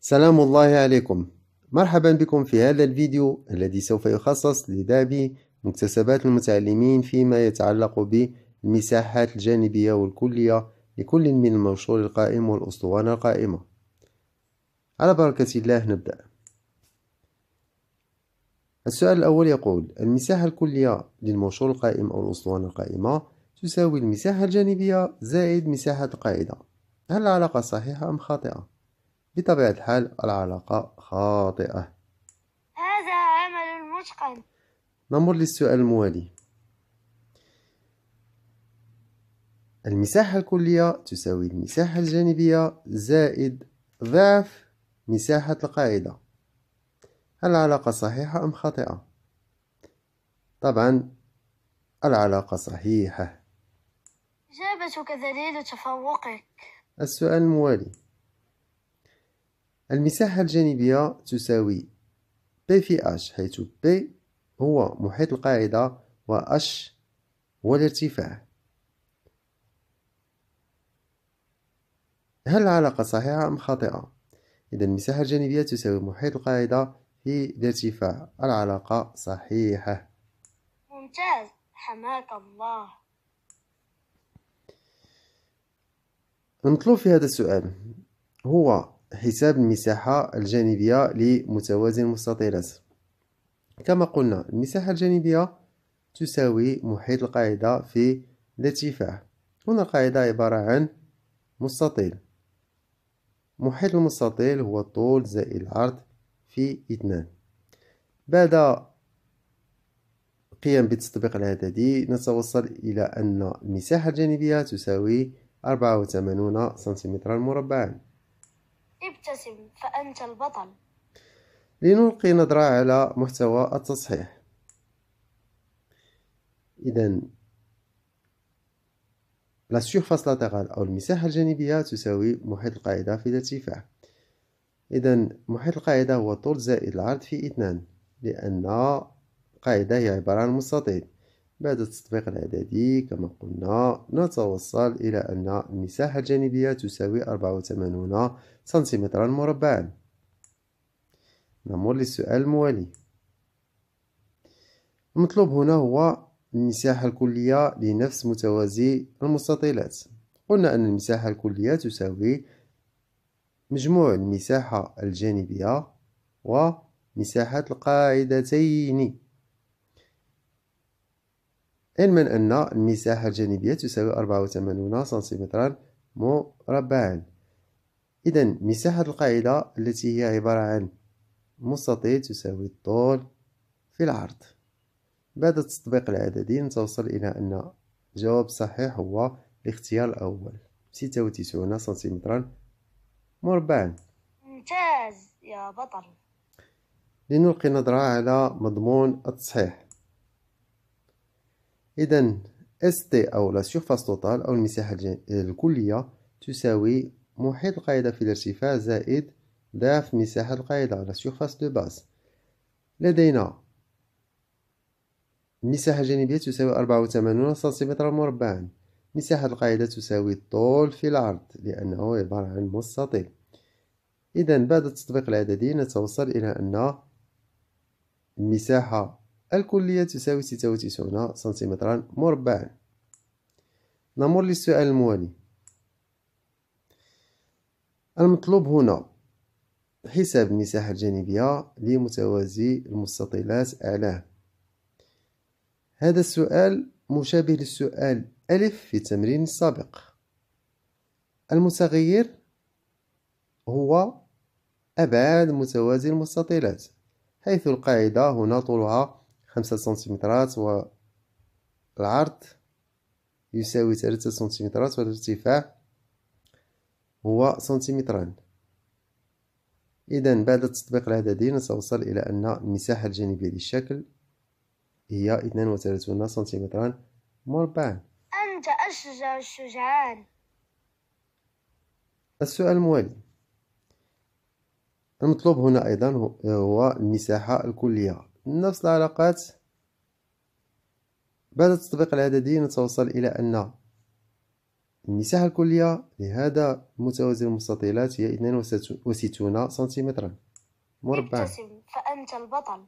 سلام الله عليكم مرحبا بكم في هذا الفيديو الذي سوف يخصص لداب مكتسبات المتعلمين فيما يتعلق بالمساحات الجانبية والكلية لكل من المنشور القائم والأسطوانة القائمة على بركة الله نبدأ السؤال الأول يقول المساحة الكلية للمنشور القائم أو الأسطوانة القائمة تساوي المساحة الجانبية زائد مساحة القاعدة هل العلاقة صحيحة أم خاطئة؟ بطبيعة الحال العلاقة خاطئة هذا عمل متقن نمر للسؤال الموالي المساحة الكلية تساوي المساحة الجانبية زائد ضعف مساحة القاعدة هل العلاقة صحيحة أم خاطئة؟ طبعا العلاقة صحيحة جابتك دليل تفوقك السؤال الموالي المساحة الجانبية تساوي P في H حيث P هو محيط القاعدة و H هو الارتفاع هل العلاقة صحيحة أم خاطئة؟ إذا المساحة الجانبية تساوي محيط القاعدة في الارتفاع العلاقة صحيحة ممتاز حماك الله المطلوب في هذا السؤال هو حساب المساحة الجانبية لمتوازي المستطيلات كما قلنا المساحة الجانبية تساوي محيط القاعدة في الارتفاع هنا القاعدة عبارة عن مستطيل محيط المستطيل هو الطول زائد العرض في اثنان بعد قيام بالتطبيق العددي نتوصل إلى أن المساحة الجانبية تساوي 84 سنتيمترا مربعا ابتسم فأنت البطل لنلقي نظرة على محتوى التصحيح إذا لا سيرفاس أو المساحة الجانبية تساوي محيط القاعدة في الارتفاع إذا محيط القاعدة هو طول زائد العرض في اثنان لأن القاعدة هي عبارة عن مستطيل بعد التطبيق الإعدادي كما قلنا نتوصل إلى أن المساحة الجانبية تساوي 84 سنتيمترا مربعا نمر للسؤال الموالي المطلوب هنا هو المساحة الكلية لنفس متوازي المستطيلات قلنا أن المساحة الكلية تساوي مجموع المساحة الجانبية ومساحة القاعدتين علما أن المساحة الجانبية تساوي 84 سنتيمترا مربعا إذا مساحة القاعدة التي هي عبارة عن مستطيل تساوي الطول في العرض بعد تطبيق العددي نتوصل إلى أن الجواب صحيح هو الاختيار الأول 96 سنتيمترا مربعا ممتاز يا بطل لنلقي نظرة على مضمون التصحيح إذا تي أو لا سيرفاس توتال أو المساحة الكلية تساوي محيط القاعدة في الارتفاع زائد ضعف مساحة القاعدة لا سيرفاس دو باس لدينا المساحة الجانبية تساوي أربعة سنتيمتر سنتيمترا مربعا مساحة القاعدة تساوي الطول في العرض لأنه عبارة عن مستطيل إذا بعد التطبيق العددي نتوصل إلى أن المساحة الكلية تساوي ستة وتسعون سنتيمترا مربعا نمر للسؤال الموالي المطلوب هنا حساب المساحة الجانبية لمتوازي المستطيلات أعلاه هذا السؤال مشابه للسؤال ألف في التمرين السابق المتغير هو أبعاد متوازي المستطيلات حيث القاعدة هنا طولها خمسة سنتيمترات والعرض يساوي ثلاثة سنتيمترات والارتفاع هو سنتيمتران إذا بعد تطبيق العددين سأوصل إلى أن المساحة الجانبية للشكل هي اثنان وثلاثون سنتيمترا مربعا أنت أشجع الشجعان السؤال الموالي المطلوب هنا أيضا هو المساحة الكلية نفس العلاقات بعد التطبيق العددي نتوصل إلى أن المساحة الكلية لهذا متوازي المستطيلات هي 62 سنتيمترا مربعا فأنت البطل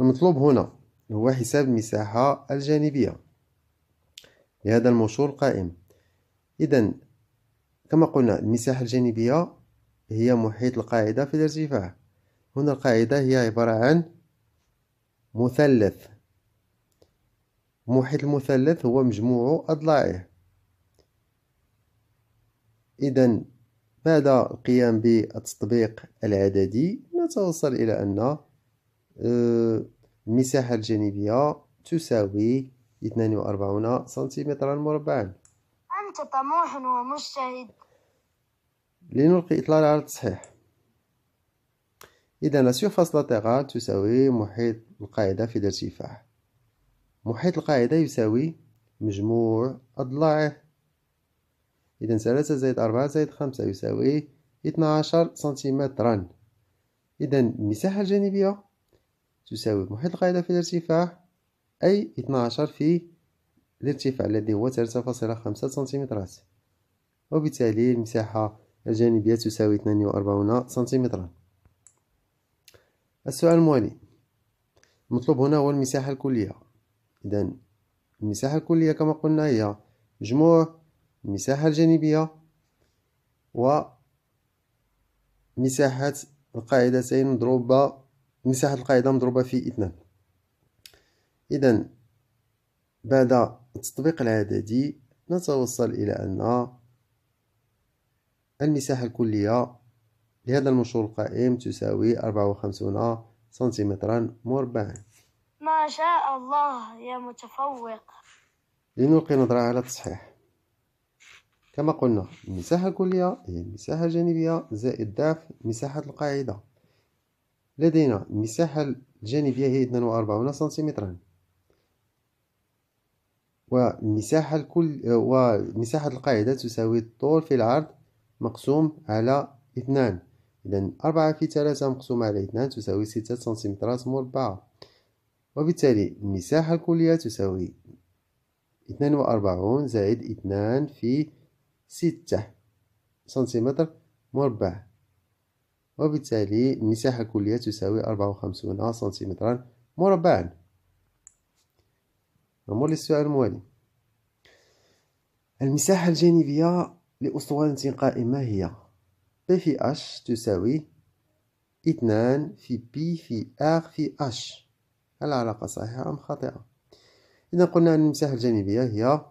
المطلوب هنا هو حساب المساحة الجانبية لهذا المنشور القائم إذا كما قلنا المساحة الجانبية هي محيط القاعدة في الارتفاع هنا القاعدة هي عبارة عن مثلث محيط المثلث هو مجموع أضلاعه إذا بعد القيام بالتطبيق العددي نتوصل إلى أن آه، المساحة الجانبية تساوي 42 سنتيمترا مربعا أنت طموح ومجتهد لنلقي إطلال على التصحيح إذا السيرفاس لاتيرال تساوي محيط القاعدة في الارتفاع محيط القاعدة يساوي مجموع أضلاعه إذا ثلاثة زائد أربعة زائد خمسة يساوي اثنا عشر سنتيمترا إذا المساحة الجانبية تساوي محيط القاعدة في الارتفاع أي اثنا عشر في الارتفاع الذي هو ثلاثة فاصلة خمسة سنتيمترات وبالتالي المساحة الجانبية تساوي 42 سنتيمترا السؤال الموالي المطلوب هنا هو المساحة الكلية إذا المساحة الكلية كما قلنا هي مجموع المساحة الجانبية و مساحة القاعدتين مضروبة مساحة القاعدة مضروبة في اثنان إذا بعد التطبيق العددي نتوصل إلى أن المساحة الكلية لهذا المشروع القائم تساوي أربعة وخمسون سنتيمترا مربعا ما شاء الله يا متفوق لنلقي نظرة على التصحيح كما قلنا المساحة الكلية هي المساحة الجانبية زائد ضعف مساحة القاعدة لدينا المساحة الجانبية هي 42 سنتيمترا ومساحة الكل ومساحة القاعدة تساوي الطول في العرض مقسوم على اثنان إذا أربعة في ثلاثة مقسومة على اثنان تساوي ستة سنتيمترات مربعة وبالتالي المساحة الكلية تساوي اثنان وأربعون زائد اثنان في ستة سنتيمتر مربع وبالتالي المساحة الكلية تساوي أربعة وخمسون سنتيمترا مربعا نمر للسؤال الموالي المساحة الجانبية لأسطوانة قائمة هي P في H تساوي اثنان في P في R في H هل العلاقة صحيحة أم خاطئة؟ إذا قلنا أن المساحة الجانبية هي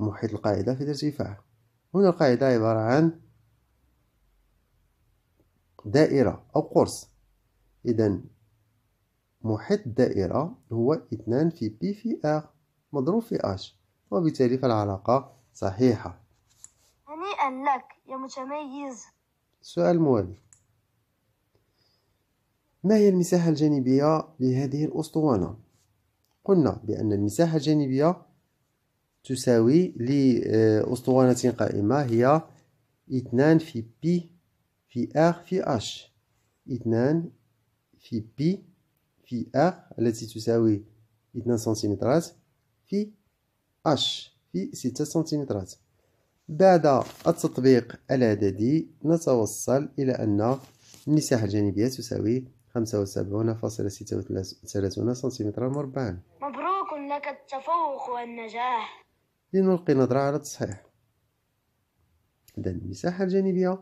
محيط القاعدة في الارتفاع هنا القاعدة عبارة عن دائرة أو قرص إذا محيط الدائرة هو اثنان في P في R مضروب في H وبالتالي فالعلاقة صحيحة شيئا لك يا متميز السؤال موالي ما هي المساحة الجانبية لهذه الأسطوانة؟ قلنا بأن المساحة الجانبية تساوي لأسطوانة قائمة هي اثنان في بي في ار في اش اثنان في بي في ار التي تساوي اثنان سنتيمترات في اش في ستة سنتيمترات بعد التطبيق العددي نتوصل إلى أن المساحة الجانبية تساوي 75.36 سنتيمتر مربع مبروك لك التفوق والنجاح لنلقي نظرة على التصحيح إذا المساحة الجانبية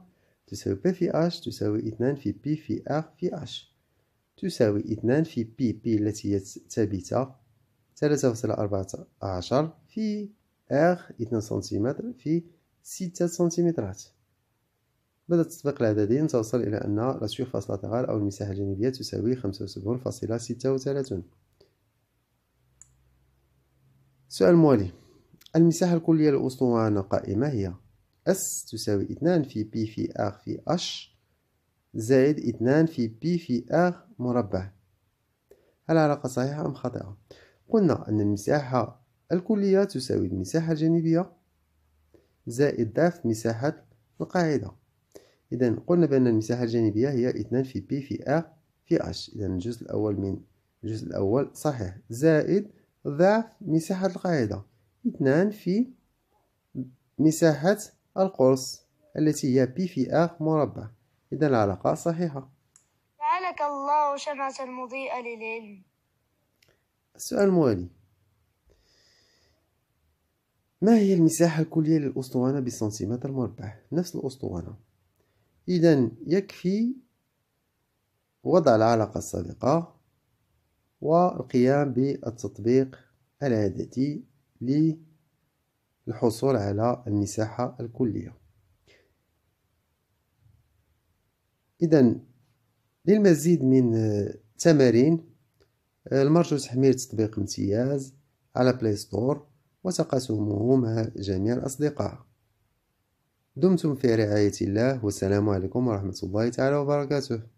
تساوي P في اش تساوي 2 في بي في ار في اش تساوي 2 في بي بي التي هي ثابتة 3.14 في R 2 سنتيمتر في ستة سنتيمترات بدأت تطبيق العددين توصل إلى أن راسيو فاصلة أو المساحة الجانبية تساوي خمسة وسبعون فاصلة ستة وثلاثون سؤال الموالي المساحة الكلية للأسطوانة قائمة هي S تساوي اثنان في P في R في H زائد اثنان في P في R مربع هل العلاقة صحيحة أم خاطئة؟ قلنا أن المساحة الكلية تساوي المساحة الجانبية زائد ضعف مساحة القاعدة إذا قلنا بأن المساحة الجانبية هي اثنان في بي في آر في اش إذا الجزء الأول من الجزء الأول صحيح زائد ضعف مساحة القاعدة اثنان في مساحة القرص التي هي بي في آر مربع إذا العلاقة صحيحة جعلك الله شمعة مضيئة للعلم السؤال الموالي ما هي المساحة الكلية للأسطوانة بالسنتيمتر مربع؟ نفس الأسطوانة إذا يكفي وضع العلاقة السابقة والقيام بالتطبيق العددي للحصول على المساحة الكلية إذا للمزيد من التمارين المرجو تحميل تطبيق امتياز على بلاي ستور مع جميع الأصدقاء دمتم في رعاية الله والسلام عليكم ورحمة الله تعالى وبركاته